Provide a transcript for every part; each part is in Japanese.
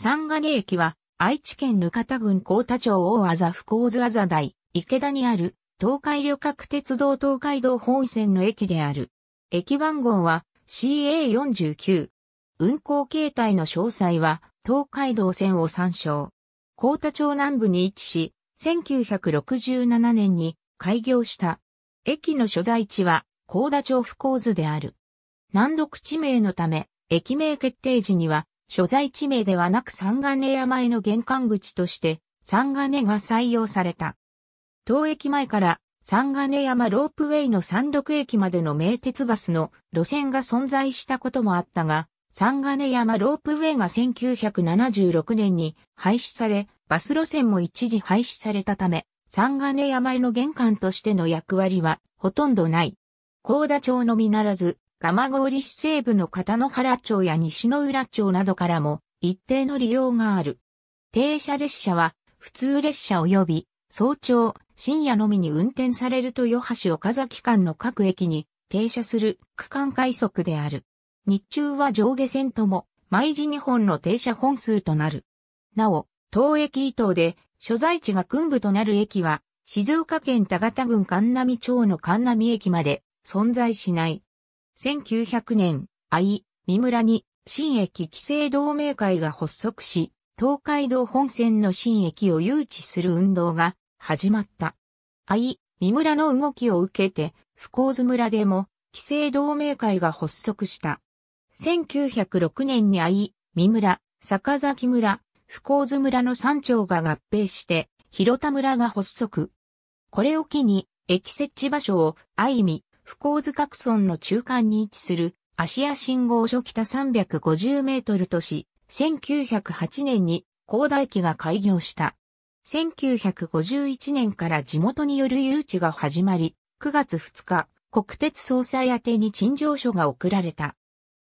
三ヶ駅は、愛知県ぬかた郡高田町大あざ福大津あざ台、池田にある、東海旅客鉄道東海道本線の駅である。駅番号は CA49。運行形態の詳細は、東海道線を参照。高田町南部に位置し、1967年に開業した。駅の所在地は、高田町福大津である。難読地名のため、駅名決定時には、所在地名ではなく三金山への玄関口として三金が採用された。当駅前から三金山ロープウェイの三陸駅までの名鉄バスの路線が存在したこともあったが、三金山ロープウェイが1976年に廃止され、バス路線も一時廃止されたため、三金山への玄関としての役割はほとんどない。高田町のみならず、蒲郡市西部の片野原町や西の浦町などからも一定の利用がある。停車列車は普通列車及び早朝、深夜のみに運転されると豊橋岡崎間の各駅に停車する区間快速である。日中は上下線とも毎時2本の停車本数となる。なお、当駅伊東で所在地が群部となる駅は静岡県田形郡神美町の神美駅まで存在しない。1900年、愛、三村に新駅規制同盟会が発足し、東海道本線の新駅を誘致する運動が始まった。愛、三村の動きを受けて、福津村でも規制同盟会が発足した。1906年に愛、三村、坂崎村、福津村の山町が合併して、広田村が発足。これを機に、駅設置場所を、愛見、福岡角村の中間に位置する芦屋信号所北350メートルとし、1908年に高大駅が開業した。1951年から地元による誘致が始まり、9月2日、国鉄総裁宛に陳情書が送られた。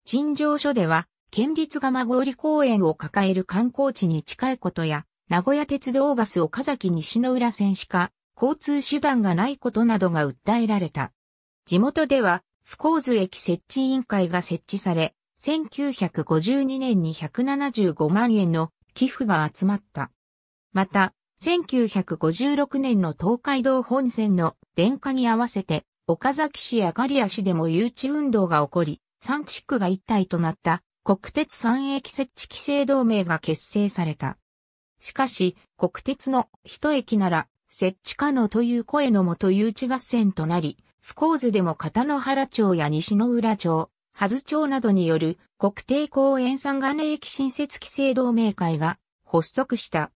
陳情書では、県立蒲郡公園を抱える観光地に近いことや、名古屋鉄道バス岡崎西の浦線しか交通手段がないことなどが訴えられた。地元では、不構図駅設置委員会が設置され、1952年に175万円の寄付が集まった。また、1956年の東海道本線の電化に合わせて、岡崎市や刈谷市でも誘致運動が起こり、三地区が一体となった国鉄三駅設置規制同盟が結成された。しかし、国鉄の一駅なら設置可能という声のもと誘致合戦となり、不幸図でも片野原町や西野浦町、はず町などによる国定公園産金駅新設規制同盟会が発足した。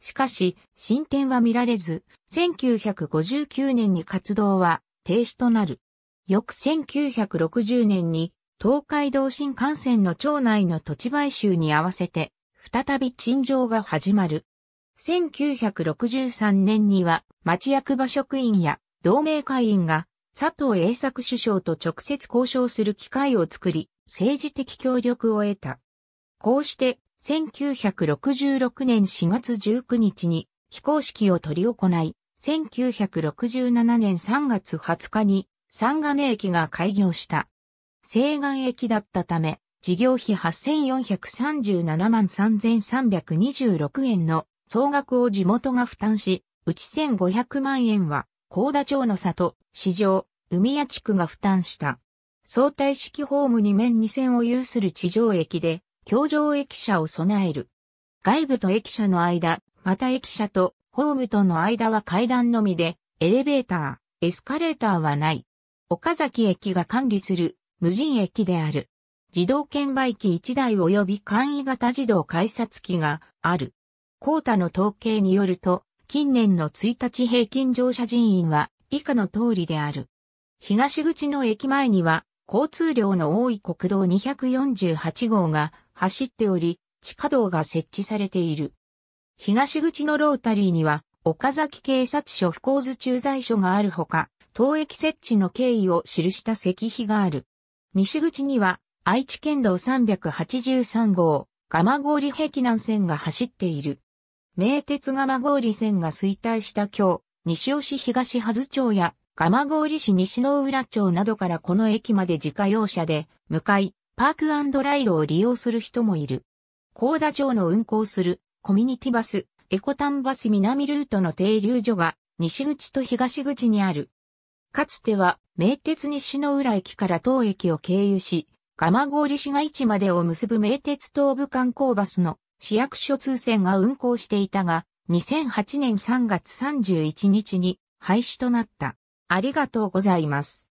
しかし、進展は見られず、1959年に活動は停止となる。翌1960年に東海道新幹線の町内の土地買収に合わせて、再び陳情が始まる。1963年には町役場職員や同盟会員が佐藤栄作首相と直接交渉する機会を作り、政治的協力を得た。こうして、1966年4月19日に非公式を執り行い、1967年3月20日に三岸駅が開業した。西岸駅だったため、事業費8437万3326円の総額を地元が負担し、うち1500万円は高田町の里、市場、海屋地区が負担した。相対式ホームに面2線を有する地上駅で、橋上駅舎を備える。外部と駅舎の間、また駅舎とホームとの間は階段のみで、エレベーター、エスカレーターはない。岡崎駅が管理する無人駅である。自動券売機1台及び簡易型自動改札機がある。高田の統計によると、近年の1日平均乗車人員は以下の通りである。東口の駅前には交通量の多い国道248号が走っており、地下道が設置されている。東口のロータリーには岡崎警察署不幸図駐在所があるほか、当駅設置の経緯を記した石碑がある。西口には愛知県道383号、蒲郡壁南線が走っている。名鉄蒲郡線が衰退した今日、西尾市東はず町や蒲郡市西の浦町などからこの駅まで自家用車で向かい、パークライドを利用する人もいる。高田町の運行するコミュニティバス、エコタンバス南ルートの停留所が西口と東口にある。かつては名鉄西の浦駅から当駅を経由し、蒲郡市街地までを結ぶ名鉄東部観光バスの市役所通線が運行していたが、2008年3月31日に廃止となった。ありがとうございます。